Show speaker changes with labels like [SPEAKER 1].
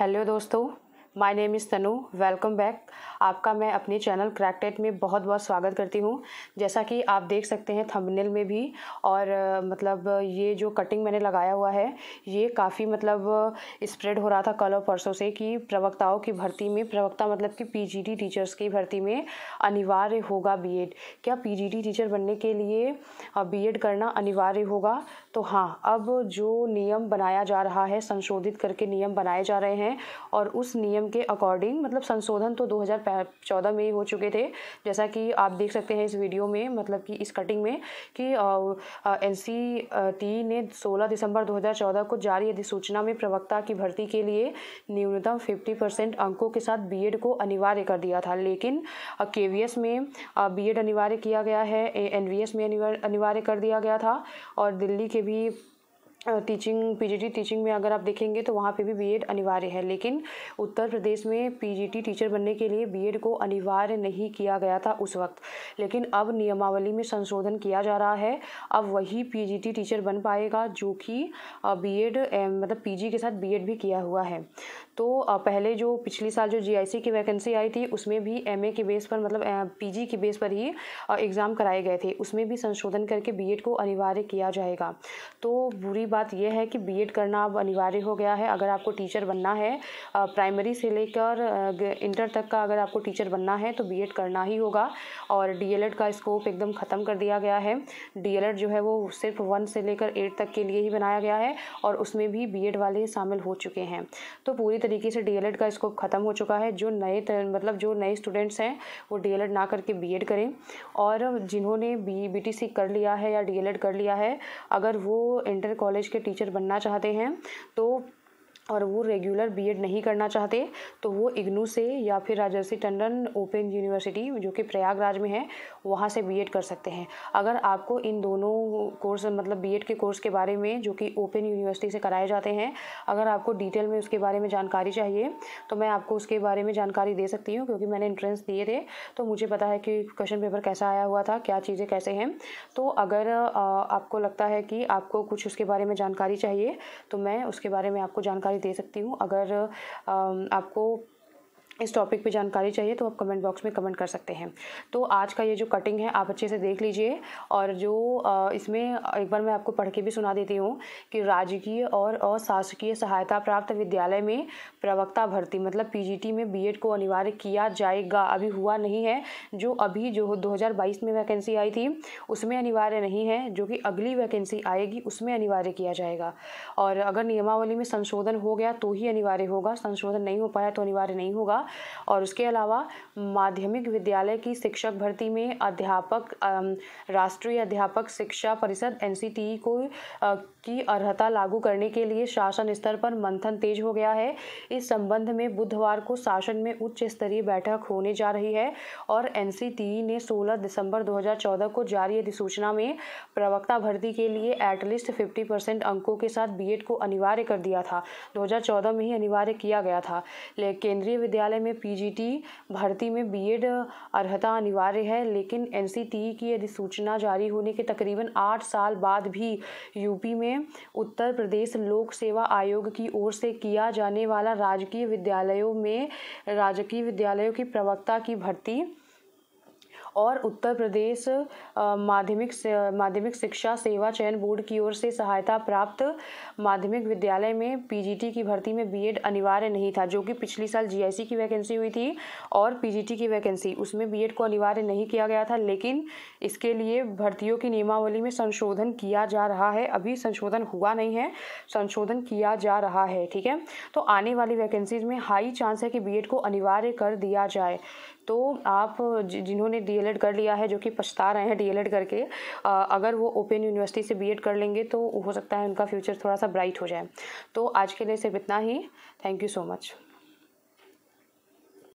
[SPEAKER 1] hello दोस्तों my name is Tanu welcome back आपका मैं अपने चैनल क्रैकटेट में बहुत बहुत स्वागत करती हूँ जैसा कि आप देख सकते हैं थंबनेल में भी और मतलब ये जो कटिंग मैंने लगाया हुआ है ये काफ़ी मतलब स्प्रेड हो रहा था कल और परसों से कि प्रवक्ताओं की भर्ती में प्रवक्ता मतलब कि पीजीडी टीचर्स की भर्ती में अनिवार्य होगा बी क्या पीजीडी टीचर बनने के लिए बी करना अनिवार्य होगा तो हाँ अब जो नियम बनाया जा रहा है संशोधित करके नियम बनाए जा रहे हैं और उस नियम के अकॉर्डिंग मतलब संशोधन तो दो चौदह में हो चुके थे जैसा कि आप देख सकते हैं इस वीडियो में मतलब कि इस कटिंग में कि एन टी ने 16 दिसंबर 2014 को जारी अधिसूचना में प्रवक्ता की भर्ती के लिए न्यूनतम 50 परसेंट अंकों के साथ बीएड को अनिवार्य कर दिया था लेकिन के में एड अनिवार्य किया गया है एस में अनिवार्य कर दिया गया था और दिल्ली के भी टीचिंग पीजीटी टीचिंग में अगर आप देखेंगे तो वहाँ पे भी बीएड अनिवार्य है लेकिन उत्तर प्रदेश में पीजीटी टीचर बनने के लिए बीएड को अनिवार्य नहीं किया गया था उस वक्त लेकिन अब नियमावली में संशोधन किया जा रहा है अब वही पीजीटी टीचर बन पाएगा जो कि बीएड मतलब पीजी के साथ बीएड भी किया हुआ है तो पहले जो पिछले साल जो जी की वैकेंसी आई थी उसमें भी एम के बेस पर मतलब पी के बेस पर ही एग्ज़ाम कराए गए थे उसमें भी संशोधन करके बी को अनिवार्य किया जाएगा तो बुरी बात यह है कि बीएड करना अब अनिवार्य हो गया है अगर आपको टीचर बनना है प्राइमरी से लेकर इंटर तक का अगर आपको टीचर बनना है तो बीएड करना ही होगा और डीएलएड का स्कोप एकदम ख़त्म कर दिया गया है डीएलएड जो है वो सिर्फ वन से लेकर एट तक के लिए ही बनाया गया है और उसमें भी बी वाले शामिल हो चुके हैं तो पूरी तरीके से डी का स्कोप ख़त्म हो चुका है जो नए मतलब जो नए स्टूडेंट्स हैं वो डी ना करके बी करें और जिन्होंने बी बीटीसी कर लिया है या डी कर लिया है अगर वो इंटर कॉलेज कॉलेज के टीचर बनना चाहते हैं तो और वो रेगुलर बीएड नहीं करना चाहते तो वो इग्नू से या फिर राजर्षि टंडन ओपन यूनिवर्सिटी जो कि प्रयागराज में है वहाँ से बीएड कर सकते हैं अगर आपको इन दोनों कोर्स मतलब बीएड के कोर्स के बारे में जो कि ओपन यूनिवर्सिटी से कराए जाते हैं अगर आपको डिटेल में उसके बारे में जानकारी चाहिए तो मैं आपको उसके बारे में जानकारी दे सकती हूँ क्योंकि मैंने इंट्रेंस दिए थे तो मुझे पता है कि क्वेश्चन पेपर कैसा आया हुआ था क्या चीज़ें कैसे हैं तो अगर आपको लगता है कि आपको कुछ उसके बारे में जानकारी चाहिए तो मैं उसके बारे में आपको जानकारी एडवाइस दे सकती हूँ अगर आपको इस टॉपिक पे जानकारी चाहिए तो आप कमेंट बॉक्स में कमेंट कर सकते हैं तो आज का ये जो कटिंग है आप अच्छे से देख लीजिए और जो इसमें एक बार मैं आपको पढ़ के भी सुना देती हूँ कि राजकीय और अशासकीय सहायता प्राप्त विद्यालय में प्रवक्ता भर्ती मतलब पीजीटी में बीएड को अनिवार्य किया जाएगा अभी हुआ नहीं है जो अभी जो दो में वैकेंसी आई थी उसमें अनिवार्य नहीं है जो कि अगली वैकेंसी आएगी उसमें अनिवार्य किया जाएगा और अगर नियमावली में संशोधन हो गया तो ही अनिवार्य होगा संशोधन नहीं हो पाया तो अनिवार्य नहीं होगा और उसके अलावा माध्यमिक विद्यालय की शिक्षक भर्ती में अध्यापक राष्ट्रीय अध्यापक शिक्षा परिषद एन को की अर्हता लागू करने के लिए शासन स्तर पर मंथन तेज हो गया है इस संबंध में बुधवार को शासन में उच्च स्तरीय बैठक होने जा रही है और एन ने 16 दिसंबर 2014 को जारी अधिसूचना में प्रवक्ता भर्ती के लिए एटलीस्ट 50 परसेंट अंकों के साथ बीएड को अनिवार्य कर दिया था 2014 में ही अनिवार्य किया गया था केंद्रीय विद्यालय विश्वविद्यालय में पीजीटी भर्ती में बीएड अर्हता अनिवार्य है लेकिन एनसीटीई की अधिसूचना जारी होने के तकरीबन आठ साल बाद भी यूपी में उत्तर प्रदेश लोक सेवा आयोग की ओर से किया जाने वाला राजकीय विद्यालयों में राजकीय विद्यालयों की प्रवक्ता की भर्ती और उत्तर प्रदेश माध्यमिक माध्यमिक शिक्षा सेवा चयन बोर्ड की ओर से सहायता प्राप्त माध्यमिक विद्यालय में पीजीटी की भर्ती में बीएड अनिवार्य नहीं था जो कि पिछली साल जीआईसी की वैकेंसी हुई थी और पीजीटी की वैकेंसी उसमें बीएड को अनिवार्य नहीं किया गया था लेकिन इसके लिए भर्तियों की नियमावली में संशोधन किया जा रहा है अभी संशोधन हुआ नहीं है संशोधन किया जा रहा है ठीक है तो आने वाली वैकेंसीज में हाई चांस है कि बी को अनिवार्य कर दिया जाए तो आप जिन्होंने डी डीएलएड कर लिया है जो कि पछता रहे हैं डीएलएड करके अगर वो ओपन यूनिवर्सिटी से बीएड कर लेंगे तो हो सकता है उनका फ्यूचर थोड़ा सा ब्राइट हो जाए तो आज के लिए सिर्फ इतना ही थैंक यू सो मच